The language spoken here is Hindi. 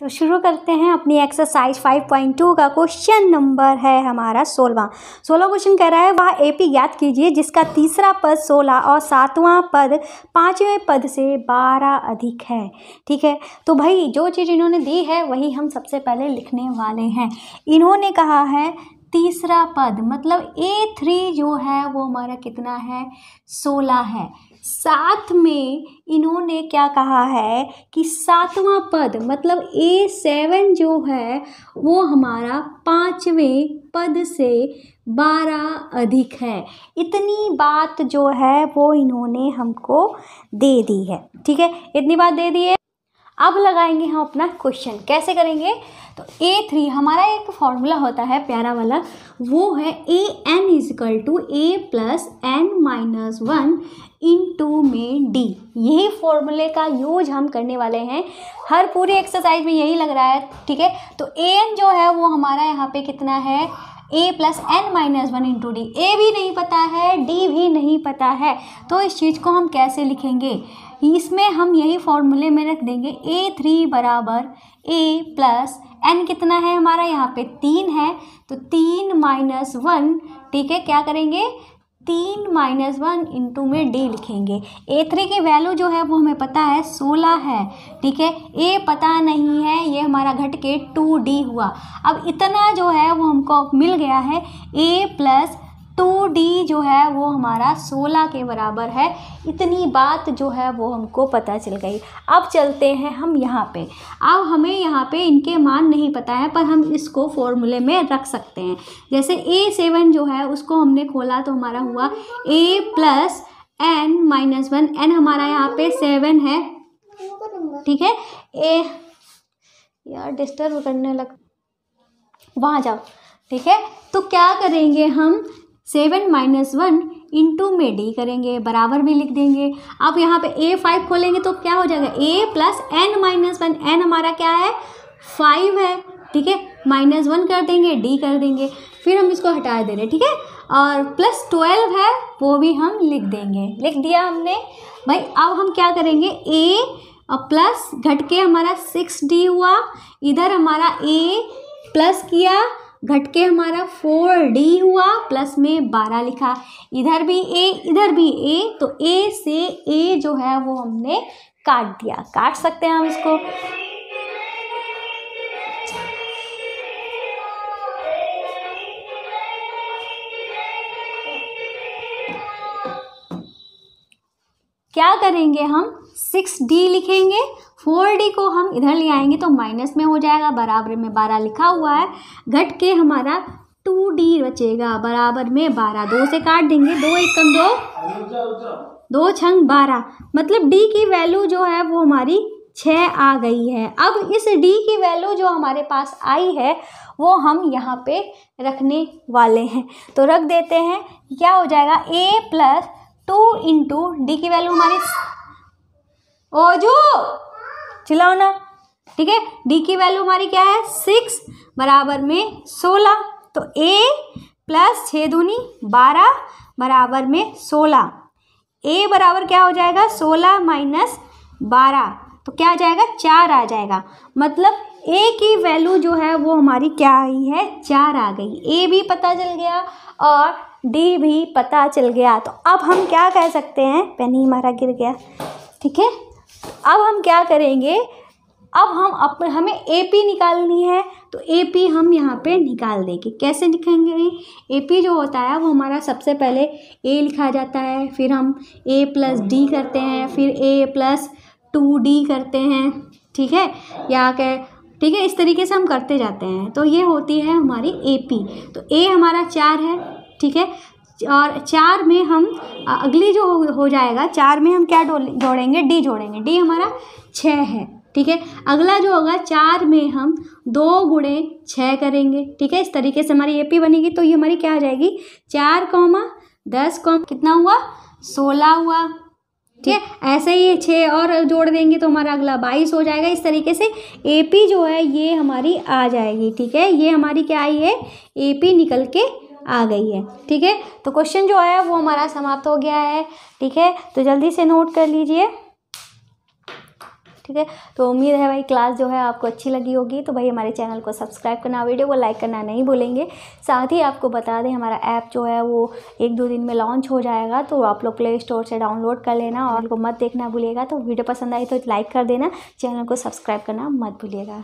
तो शुरू करते हैं अपनी एक्सरसाइज 5.2 का क्वेश्चन नंबर है हमारा सोलवा सोलह क्वेश्चन कह रहा है वह एपी ज्ञात कीजिए जिसका तीसरा पद सोलह और सातवां पद पाँचवें पद से बारह अधिक है ठीक है तो भाई जो चीज़ इन्होंने दी है वही हम सबसे पहले लिखने वाले हैं इन्होंने कहा है तीसरा पद मतलब ए थ्री जो है वो हमारा कितना है सोलह है साथ में इन्होंने क्या कहा है कि सातवां पद मतलब ए सेवन जो है वो हमारा पाँचवें पद से बारह अधिक है इतनी बात जो है वो इन्होंने हमको दे दी है ठीक है इतनी बात दे दी है अब लगाएंगे हम अपना क्वेश्चन कैसे करेंगे तो ए थ्री हमारा एक फॉर्मूला होता है प्यारा वाला वो है A N is equal to A plus N minus one into में डी यही फॉर्मूले का यूज हम करने वाले हैं हर पूरी एक्सरसाइज में यही लग रहा है ठीक है तो ए एन जो है वो हमारा यहाँ पे कितना है A plus N minus one into D A भी नहीं पता है डी भी नहीं पता है तो इस चीज़ को हम कैसे लिखेंगे इसमें हम यही फॉर्मूले में रख देंगे ए थ्री बराबर ए प्लस एन कितना है हमारा यहाँ पे तीन है तो तीन माइनस वन ठीक है क्या करेंगे तीन माइनस वन इंटू में डी लिखेंगे ए थ्री की वैल्यू जो है वो हमें पता है सोलह है ठीक है ए पता नहीं है ये हमारा घट के टू डी हुआ अब इतना जो है वो हमको मिल गया है ए प्लस तो डी जो है वो हमारा 16 के बराबर है इतनी बात जो है वो हमको पता चल गई अब चलते हैं हम यहाँ पे अब हमें यहाँ पे इनके मान नहीं पता है पर हम इसको फॉर्मूले में रख सकते हैं जैसे ए सेवन जो है उसको हमने खोला तो हमारा हुआ A plus N minus one N हमारा यहाँ पे सेवन है ठीक है ए यार डिस्टर्ब करने लग वहाँ जाओ ठीक है तो क्या करेंगे हम सेवन माइनस वन टू में डी करेंगे बराबर भी लिख देंगे आप यहाँ पे ए फाइव खोलेंगे तो क्या हो जाएगा A plus N minus one N हमारा क्या है फाइव है ठीक है माइनस वन कर देंगे डी कर देंगे फिर हम इसको हटा दे रहे ठीक है और प्लस ट्वेल्व है वो भी हम लिख देंगे लिख दिया हमने भाई अब हम क्या करेंगे ए और प्लस घट के हमारा सिक्स डी हुआ इधर हमारा ए प्लस किया घट के हमारा फोर डी हुआ प्लस में बारह लिखा इधर भी ए इधर भी ए तो ए से ए जो है वो हमने काट दिया काट सकते हैं हम इसको क्या करेंगे हम सिक्स डी लिखेंगे फोर डी को हम इधर ले आएंगे तो माइनस में हो जाएगा बराबर में बारह लिखा हुआ है घट के हमारा टू डी बचेगा बराबर में बारह दो से काट देंगे दो एक कम दो दो छंग बारह मतलब डी की वैल्यू जो है वो हमारी छः आ गई है अब इस डी की वैल्यू जो हमारे पास आई है वो हम यहाँ पे रखने वाले हैं तो रख देते हैं क्या हो जाएगा A plus two into D की वैल्यू हमारी ओ जो ना ठीक है डी की वैल्यू हमारी क्या है सिक्स बराबर में सोलह तो ए प्लस छः दूनी बारह बराबर में सोलह ए बराबर क्या हो जाएगा सोलह माइनस बारह तो क्या आ जाएगा चार आ जाएगा मतलब ए की वैल्यू जो है वो हमारी क्या आई है चार आ गई ए भी पता चल गया और डी भी पता चल गया तो अब हम क्या कह सकते हैं पेन ही हमारा गिर गया ठीक है अब हम क्या करेंगे अब हम अपने हमें ए पी निकालनी है तो ए पी हम यहाँ पे निकाल देंगे कैसे लिखेंगे ए पी जो होता है वो हमारा सबसे पहले ए लिखा जाता है फिर हम ए प्लस डी करते हैं फिर ए प्लस टू डी करते हैं ठीक है या कह ठीक है इस तरीके से हम करते जाते हैं तो ये होती है हमारी ए पी तो ए हमारा चार है ठीक है और चार में हम अगली जो हो जाएगा चार में हम क्या जोड़ेंगे डी जोड़ेंगे डी हमारा छः है ठीक है अगला जो होगा चार में हम दो गुणे छः करेंगे ठीक है इस तरीके से हमारी ए पी बनेगी तो ये हमारी क्या आ जाएगी चार कौमा दस कौमा कितना हुआ सोलह हुआ ठीक है ऐसे ही छः और जोड़ देंगे तो हमारा अगला बाईस हो जाएगा इस तरीके से ए पी जो है ये हमारी आ जाएगी ठीक है ये हमारी क्या आई है ए पी निकल के आ गई है ठीक है तो क्वेश्चन जो आया वो हमारा समाप्त हो गया है ठीक है तो जल्दी से नोट कर लीजिए ठीक है तो उम्मीद है भाई क्लास जो है आपको अच्छी लगी होगी तो भाई हमारे चैनल को सब्सक्राइब करना वीडियो को लाइक करना नहीं भूलेंगे साथ ही आपको बता दें हमारा ऐप जो है वो एक दो दिन में लॉन्च हो जाएगा तो आप लोग प्ले स्टोर से डाउनलोड कर लेना और उनको मत देखना भूलिएगा तो वीडियो पसंद आई तो लाइक कर देना चैनल को सब्सक्राइब करना मत भूलिएगा